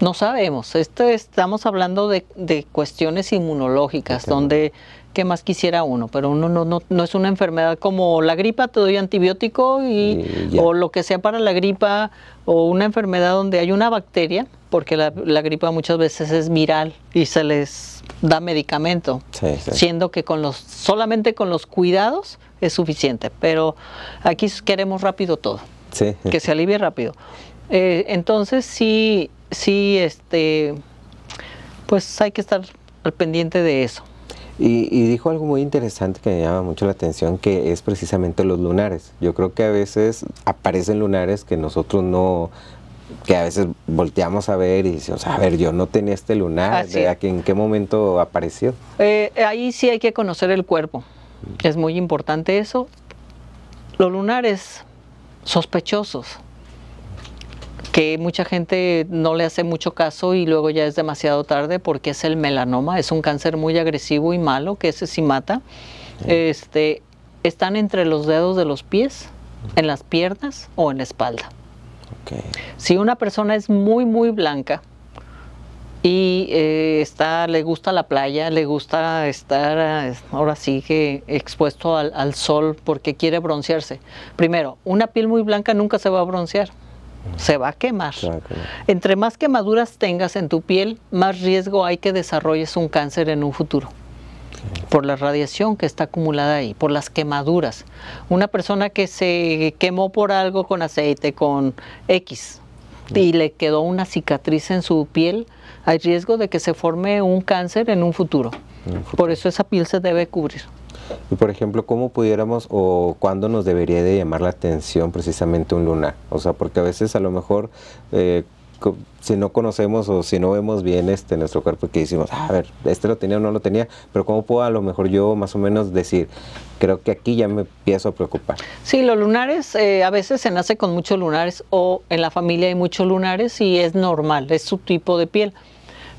No sabemos. estamos hablando de, cuestiones inmunológicas, donde ¿Qué más quisiera uno? Pero uno no, no, es una enfermedad como la gripa, te doy antibiótico y, o lo que sea para la gripa o una enfermedad donde hay una bacteria, porque la, gripa muchas veces es viral y se les da medicamento, siendo que con los solamente con los cuidados es suficiente, pero aquí queremos rápido todo, que se alivie rápido. Eh, entonces sí, sí, este, pues hay que estar al pendiente de eso. Y, dijo algo muy interesante que me llama mucho la atención, que es precisamente los lunares. Yo creo que a veces aparecen lunares que nosotros no, que a veces volteamos a ver y decimos, a ver, yo no tenía este lunar, ¿de ¿en qué momento apareció? Eh, ahí sí hay que conocer el cuerpo, mm. es muy importante eso. Los lunares sospechosos que mucha gente no le hace mucho caso y luego ya es demasiado tarde porque es el melanoma, es un cáncer muy agresivo y malo, que ese sí mata. Este, están entre los dedos de los pies, en las piernas o en la espalda. Si una persona es muy, muy blanca, y eh, está, le gusta la playa, le gusta estar eh, ahora sí expuesto al, sol porque quiere broncearse. Primero, una piel muy blanca nunca se va a broncear se va a quemar. Entre más quemaduras tengas en tu piel, más riesgo hay que desarrolles un cáncer en un futuro. Por la radiación que está acumulada ahí, por las quemaduras. Una persona que se quemó por algo con aceite, con X, y le quedó una cicatriz en su piel, hay riesgo de que se forme un cáncer en un futuro. Por eso esa piel se debe cubrir. Y por ejemplo, ¿cómo pudiéramos o cuándo nos debería de llamar la atención precisamente un lunar? O sea, porque a veces a lo mejor... Eh, si no conocemos o si no vemos bien este nuestro cuerpo que decimos, ah, a ver, este lo tenía o no lo tenía, pero cómo puedo a lo mejor yo más o menos decir, creo que aquí ya me empiezo a preocupar. Sí, los lunares eh, a veces se nace con muchos lunares o en la familia hay muchos lunares y es normal, es su tipo de piel.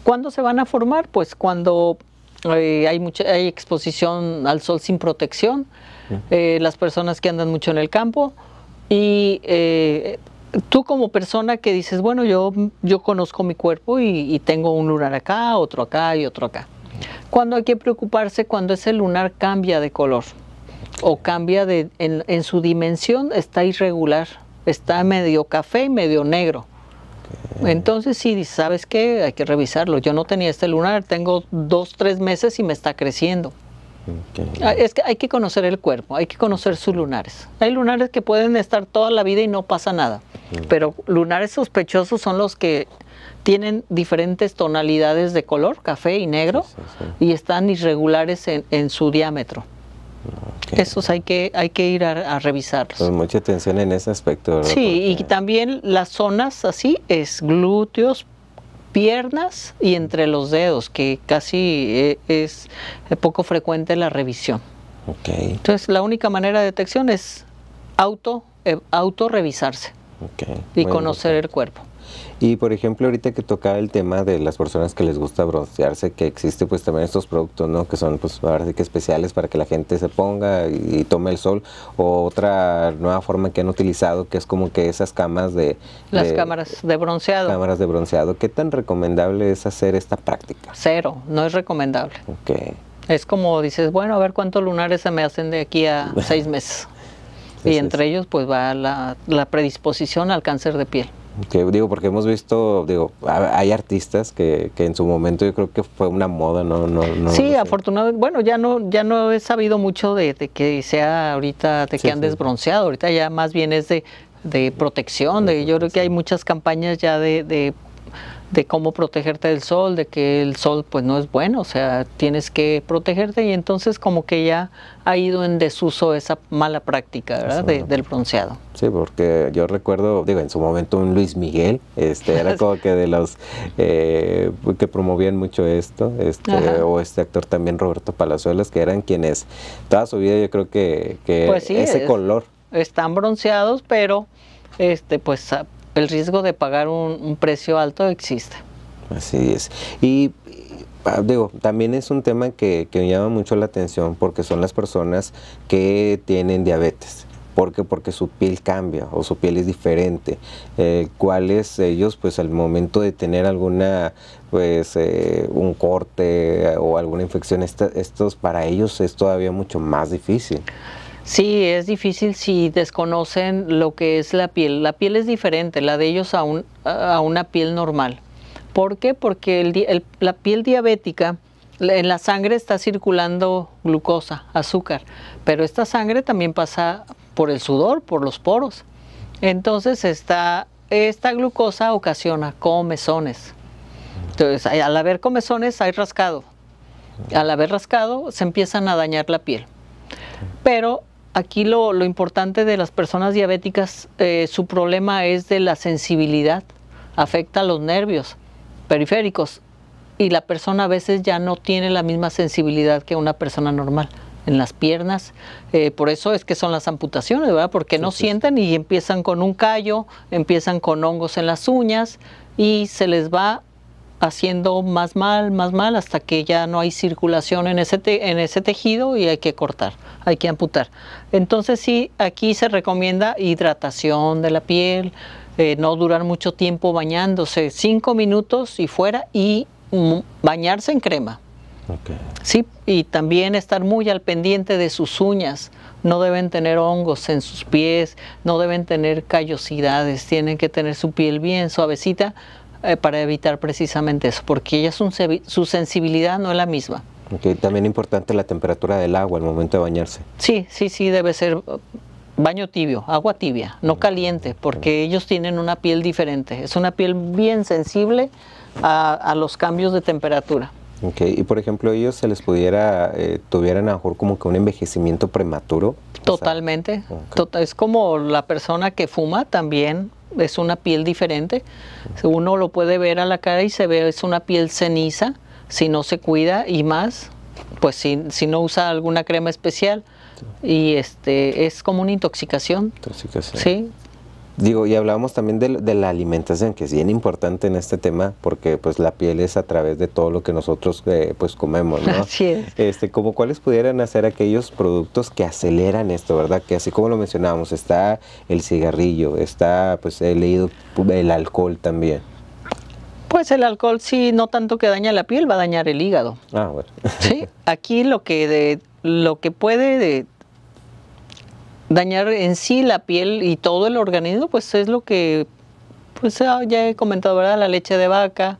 ¿Cuándo se van a formar? Pues cuando hay, mucha, hay exposición al sol sin protección, eh, las personas que andan mucho en el campo y eh, tú como persona que dices, bueno, yo, yo conozco mi cuerpo y, tengo un lunar acá, otro acá y otro acá. Cuando hay que preocuparse cuando ese lunar cambia de color o cambia de, en su dimensión, está irregular, está medio café y medio negro. Entonces sí, ¿sabes qué? Hay que revisarlo. Yo no tenía este lunar, tengo dos, tres meses y me está creciendo. Ah, es que hay que conocer el cuerpo, hay que conocer sus lunares. Hay lunares que pueden estar toda la vida y no pasa nada, pero lunares sospechosos son los que tienen diferentes tonalidades de color, café y negro, y están irregulares en su diámetro. Esos hay que, hay que ir a, revisarlos. Pues mucha atención en ese aspecto, Sí, y también las zonas así es glúteos, piernas y entre los dedos, que casi eh, es poco frecuente la revisión. Entonces la única manera de detección es auto, eh, auto revisarse y conocer el cuerpo. Y por ejemplo, ahorita que tocaba el tema de las personas que les gusta broncearse, que existe pues también estos productos, ¿no? Que son pues que especiales para que la gente se ponga y, tome el sol. O otra nueva forma que han utilizado, que es como que esas camas de... Las cámaras de bronceado. Cámaras de bronceado. ¿Qué tan recomendable es hacer esta práctica? Cero, no es recomendable. Ok. Es como dices, bueno, a ver cuántos lunares se me hacen de aquí a seis meses. y entre ellos pues va la predisposición al cáncer de piel que digo, porque hemos visto, digo, hay artistas que, que en su momento yo creo que fue una moda, ¿no? no, sí, afortunadamente, bueno, ya no, ya no he sabido mucho de, que sea ahorita, de que han desbronceado, ahorita ya más bien es de, de protección, de, yo creo que hay muchas campañas ya de de cómo protegerte del sol, de que el sol pues no es bueno, o sea, tienes que protegerte y entonces como que ya ha ido en desuso esa mala práctica, ¿verdad? del bronceado. Sí, porque yo recuerdo, digo, en su momento un Luis Miguel, este, era como que de los eh, que promovían mucho esto, este, o este actor también Roberto Palazuelas, que eran quienes toda su vida yo creo que, pues ese color. Están bronceados, pero este, pues el riesgo de pagar un, precio alto existe. Así es. Y ah, digo, también es un tema que, me llama mucho la atención porque son las personas que tienen diabetes. ¿Por Porque su piel cambia o su piel es diferente. Eh, ¿Cuáles ellos, pues al momento de tener alguna, pues eh, un corte o alguna infección, estos para ellos es todavía mucho más difícil? Sí, es difícil si desconocen lo que es la piel. La piel es diferente, la de ellos a, una piel normal. ¿Por qué? Porque la piel diabética, en la sangre está circulando glucosa, azúcar, pero esta sangre también pasa por el sudor, por los poros. Entonces esta, esta glucosa ocasiona comezones. Entonces al haber comezones hay rascado. Al haber rascado se empiezan a dañar la piel. Pero aquí lo, importante de las personas diabéticas, eh, su problema es de la sensibilidad, afecta a los nervios periféricos y la persona a veces ya no tiene la misma sensibilidad que una persona normal en las piernas, eh, por eso es que son las amputaciones, ¿verdad? Porque no sienten y empiezan con un callo, empiezan con hongos en las uñas y se les va haciendo más mal, más mal, hasta que ya no hay circulación en ese, en ese tejido y hay que cortar, hay que amputar. Entonces sí, aquí se recomienda hidratación de la piel, eh, no durar mucho tiempo bañándose, cinco minutos y fuera y bañarse en crema. Sí, y también estar muy al pendiente de sus uñas. No deben tener hongos en sus pies, no deben tener callosidades, tienen que tener su piel bien suavecita eh, para evitar precisamente eso, porque ella su, su sensibilidad no es la misma. Okay. También importante la temperatura del agua al momento de bañarse. Sí, sí, sí, debe ser uh, baño tibio, agua tibia, no caliente, porque ellos tienen una piel diferente. Es una piel bien sensible a, los cambios de temperatura. y por ejemplo, ellos se les pudiera, eh, tuvieran a lo mejor como que un envejecimiento prematuro. Totalmente. Tota, es como la persona que fuma también es una piel diferente. Uno lo puede ver a la cara y se ve, es una piel ceniza, si no se cuida y más, pues si, no usa alguna crema especial. Y este es como una intoxicación. Intoxicación. Sí, Digo, y hablábamos también de, la alimentación, que es bien importante en este tema, porque pues la piel es a través de todo lo que nosotros eh, pues comemos, ¿no? Así es. Este, como cuáles pudieran hacer aquellos productos que aceleran esto, ¿verdad? Que así como lo mencionábamos, está el cigarrillo, está, pues he leído pues, el alcohol también. Pues el alcohol sí, no tanto que daña la piel, va a dañar el hígado. Ah, bueno. Sí, aquí lo que, de, lo que puede de, dañar en sí la piel y todo el organismo, pues es lo que, pues ah, ya he comentado, ¿verdad? La leche de vaca,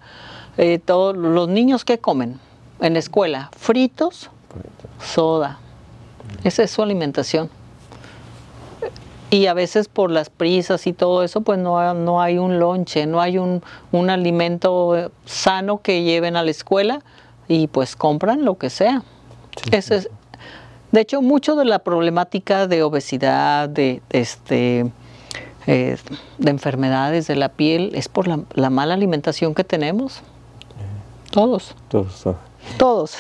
eh, todos los niños que comen en la escuela, fritos, soda. Esa es su alimentación. Y a veces por las prisas y todo eso, pues no, hay un lonche, no hay un, alimento sano que lleven a la escuela y pues compran lo que sea. Ese es, de hecho, mucho de la problemática de obesidad, de, este, eh, de enfermedades de la piel, es por la, mala alimentación que tenemos. Todos. Todos. Todos.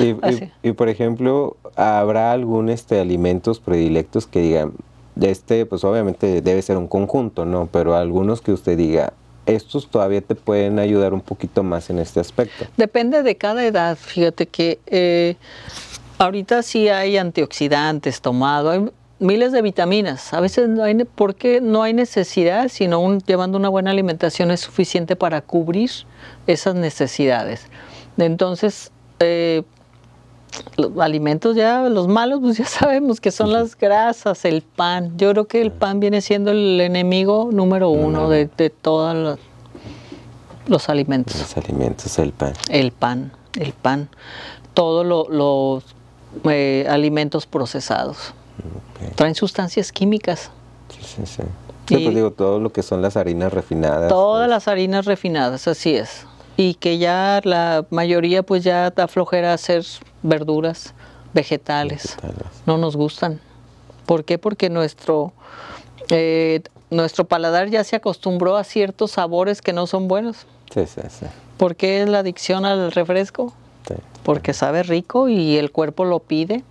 Y, por ejemplo, ¿habrá algún este, alimentos predilectos que digan, este, pues obviamente debe ser un conjunto, ¿no? Pero algunos que usted diga, estos todavía te pueden ayudar un poquito más en este aspecto. Depende de cada edad, fíjate que eh, Ahorita sí hay antioxidantes tomado, hay miles de vitaminas. A veces no hay, porque no hay necesidad, sino llevando una buena alimentación es suficiente para cubrir esas necesidades. Entonces, los eh, alimentos ya, los malos, pues ya sabemos que son las grasas, el pan. Yo creo que el pan viene siendo el enemigo número uno de, todos los, alimentos. Los alimentos, el pan. El pan, el pan. Todo lo eh, alimentos procesados. Traen sustancias químicas. Sí, sí, sí. pues digo, todo lo que son las harinas refinadas. Todas pues las harinas refinadas, así es. Y que ya la mayoría pues ya da flojera hacer verduras, vegetales. No nos gustan. ¿Por qué? Porque nuestro, eh, nuestro paladar ya se acostumbró a ciertos sabores que no son buenos. Sí, sí, sí. ¿Por qué es la adicción al refresco? Porque sabe rico y el cuerpo lo pide.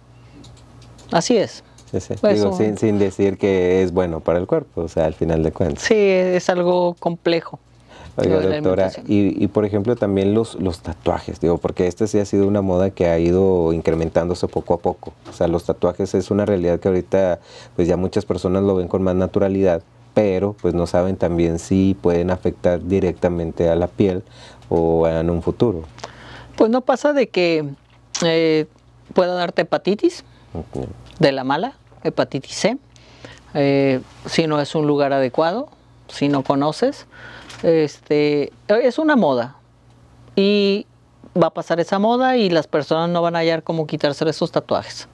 Así es. Sí, pues sin, decir que es bueno para el cuerpo, o sea, al final de cuentas. Sí, es algo complejo. Oiga, doctora, y, por ejemplo también los, los tatuajes, digo, porque esta sí ha sido una moda que ha ido incrementándose poco a poco. O sea, los tatuajes es una realidad que ahorita pues ya muchas personas lo ven con más naturalidad, pero pues no saben también si pueden afectar directamente a la piel o en un futuro. Pues no pasa de que eh, pueda darte hepatitis, de la mala, hepatitis C, eh, si no es un lugar adecuado, si no conoces. Este, eh, es una moda y va a pasar esa moda y las personas no van a hallar cómo quitarse esos tatuajes.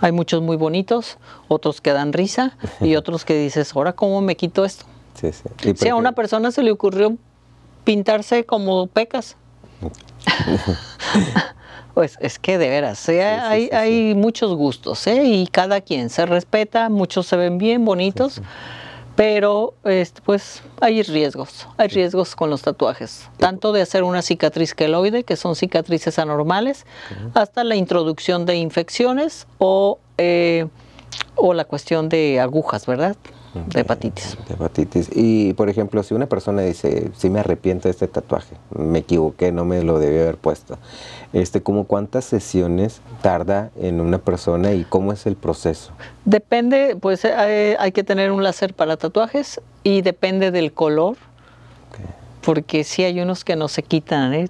Hay muchos muy bonitos, otros que dan risa y otros que dices, ahora cómo me quito esto. Sí, sí. Si a una persona se le ocurrió pintarse como pecas, Pues es que de veras, eh, hay, muchos gustos, eh, y cada quien se respeta, muchos se ven bien bonitos, pero este, pues hay riesgos, hay riesgos con los tatuajes, tanto de hacer una cicatriz queloide, que son cicatrices anormales, hasta la introducción de infecciones o, eh, o la cuestión de agujas, ¿verdad? de hepatitis. De hepatitis. Y, por ejemplo, si una persona dice, sí me arrepiento de este tatuaje, me equivoqué, no me lo debí haber puesto, este, ¿cómo cuántas sesiones tarda en una persona y cómo es el proceso? Depende, pues eh, eh, hay, que tener un láser para tatuajes y depende del color, porque sí hay unos que no se quitan, ¿eh?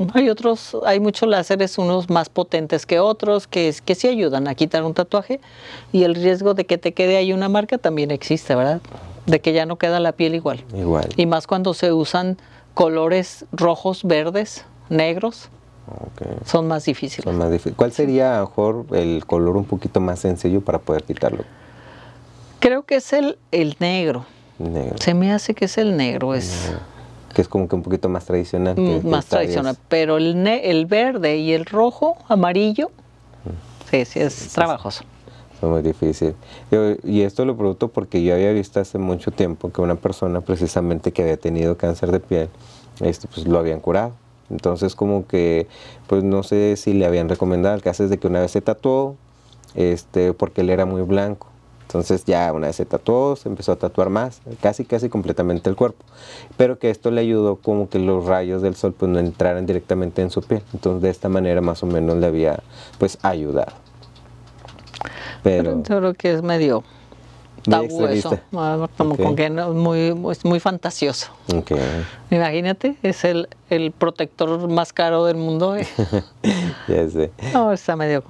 Hay otros, hay muchos láseres, unos más potentes que otros, que, que sí ayudan a quitar un tatuaje y el riesgo de que te quede ahí una marca también existe, ¿verdad? De que ya no queda la piel igual. Igual. Y más cuando se usan colores rojos, verdes, negros, son más difíciles. Son más difíciles. ¿Cuál sería, mejor, el color un poquito más sencillo para poder quitarlo? Creo que es el, el negro. Se me hace que es el negro, es que es como que un poquito más tradicional. más tradicional, pero el, el verde y el rojo, amarillo, sí, sí, es trabajoso. Es muy difícil. y esto lo producto porque yo había visto hace mucho tiempo que una persona precisamente que había tenido cáncer de piel, esto, pues lo habían curado. Entonces como que, pues no sé si le habían recomendado, el caso es de que una vez se tatuó, este, porque él era muy blanco entonces ya una vez se tatuó, se empezó a tatuar más, casi casi completamente el cuerpo. Pero que esto le ayudó como que los rayos del sol pues no entraran directamente en su piel. Entonces de esta manera más o menos le había pues ayudado. Pero... Creo que es medio tabú eso, como con que muy, es muy fantasioso. Okay. Imagínate, es el, el protector más caro del mundo. ¿eh? ya sé. No, está medio...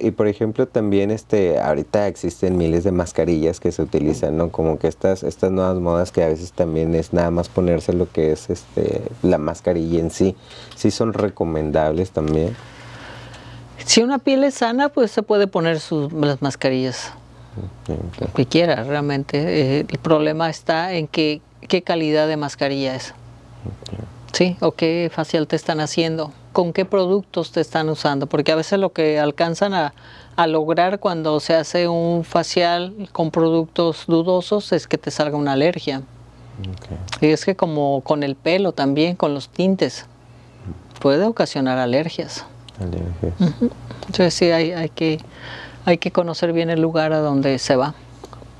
Y por ejemplo, también este, ahorita existen miles de mascarillas que se utilizan, ¿no? Como que estas, estas nuevas modas que a veces también es nada más ponerse lo que es este, la mascarilla en sí. ¿Sí son recomendables también? Si una piel es sana, pues se puede poner sus, las mascarillas. Que quiera, realmente. Eh, el problema está en qué calidad de mascarilla es. Sí, o qué facial te están haciendo con qué productos te están usando, porque a veces lo que alcanzan a, lograr cuando se hace un facial con productos dudosos es que te salga una alergia. Y es que como con el pelo también, con los tintes, puede ocasionar alergias. Entonces sí, hay, hay, que, hay que conocer bien el lugar a donde se va.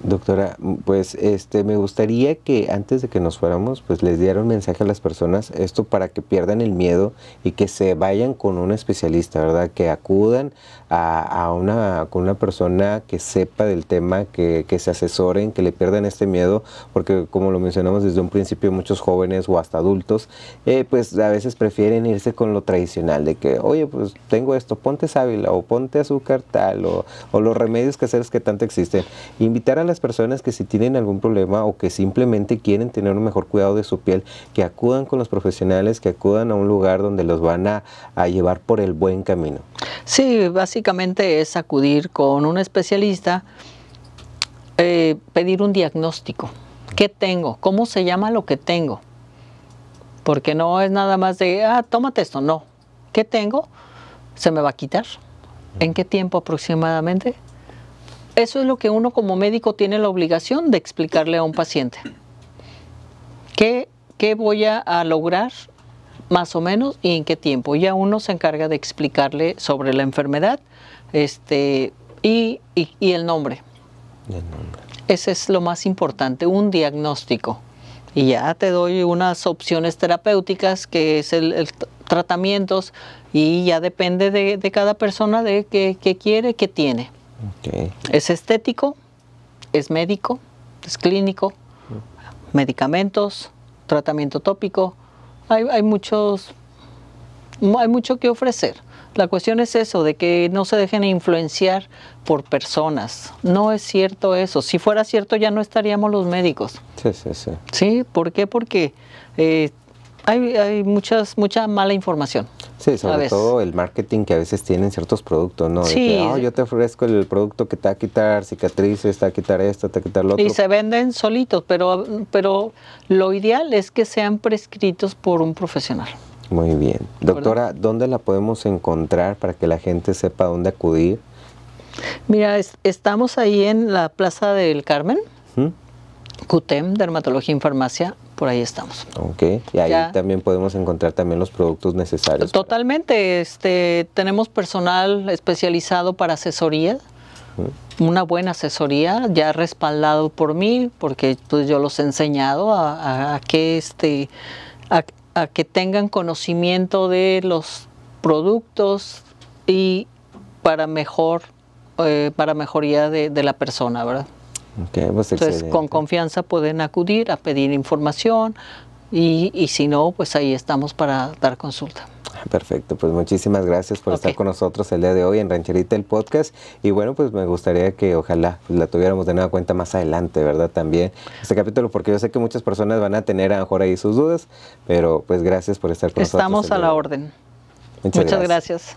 Doctora, pues este me gustaría que antes de que nos fuéramos, pues les diera un mensaje a las personas, esto para que pierdan el miedo y que se vayan con un especialista, ¿verdad? Que acudan a, una, con una persona que sepa del tema, que, se asesoren, que le pierdan este miedo, porque como lo mencionamos desde un principio, muchos jóvenes o hasta adultos, eh, pues a veces prefieren irse con lo tradicional, de que, oye, pues tengo esto, ponte sábila o ponte azúcar tal, o, los remedios caseros que tanto existen. Invitar a las personas que si tienen algún problema o que simplemente quieren tener un mejor cuidado de su piel, que acudan con los profesionales, que acudan a un lugar donde los van a, llevar por el buen camino. Sí, básicamente es acudir con un especialista, eh, pedir un diagnóstico. ¿Qué tengo? ¿Cómo se llama lo que tengo? Porque no es nada más de, ah, tómate esto, no. ¿Qué tengo? ¿Se me va a quitar? ¿En qué tiempo aproximadamente? Eso es lo que uno como médico tiene la obligación de explicarle a un paciente. ¿Qué, voy a lograr más o menos y en qué tiempo? Ya uno se encarga de explicarle sobre la enfermedad este, y, el nombre. Ese es lo más importante, un diagnóstico. Y ya te doy unas opciones terapéuticas, que es el, tratamientos, y ya depende de, de cada persona de qué quiere, qué tiene. Es estético, es médico, es clínico, medicamentos, tratamiento tópico. Hay, hay, muchos, hay mucho que ofrecer. La cuestión es eso, de que no se dejen influenciar por personas. No es cierto eso. Si fuera cierto ya no estaríamos los médicos. Sí, sí, sí. ¿Sí? ¿Por qué? Porque eh, hay, hay muchas, mucha mala información. Sí, sobre todo el marketing que a veces tienen ciertos productos, ¿no? Sí. yo te ofrezco el producto que te va a quitar cicatrices, te va a quitar esto, te va a quitar lo otro. Y se venden solitos, pero, pero lo ideal es que sean prescritos por un profesional. Muy bien. Doctora, ¿dónde la podemos encontrar para que la gente sepa dónde acudir? Mira, estamos ahí en la Plaza del Carmen, CUTEM, Dermatología y Farmacia, por ahí estamos. Ok, y ahí también podemos encontrar también los productos necesarios. Totalmente, este, tenemos personal especializado para asesoría, una buena asesoría, ya respaldado por mí, porque pues, yo los he enseñado a, que, este, que tengan conocimiento de los productos y para mejor eh, para mejoría de, la persona, ¿verdad? Entonces, con confianza pueden acudir a pedir información y, y, si no, pues ahí estamos para dar consulta. Ah, perfecto, pues muchísimas gracias por estar con nosotros el día de hoy en Rancherita el podcast y bueno, pues me gustaría que ojalá pues, la tuviéramos de nueva cuenta más adelante, ¿verdad? También este capítulo, porque yo sé que muchas personas van a tener a lo mejor ahí sus dudas, pero pues gracias por estar con nosotros. Estamos a la orden. Muchas, gracias.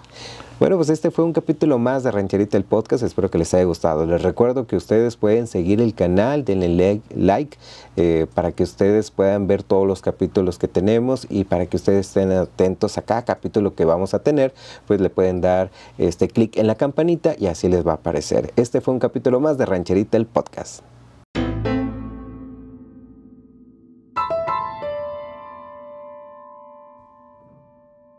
Bueno, pues este fue un capítulo más de Rancherita el Podcast. Espero que les haya gustado. Les recuerdo que ustedes pueden seguir el canal, denle like eh, para que ustedes puedan ver todos los capítulos que tenemos y para que ustedes estén atentos a cada capítulo que vamos a tener, pues le pueden dar este clic en la campanita y así les va a aparecer. Este fue un capítulo más de Rancherita el Podcast.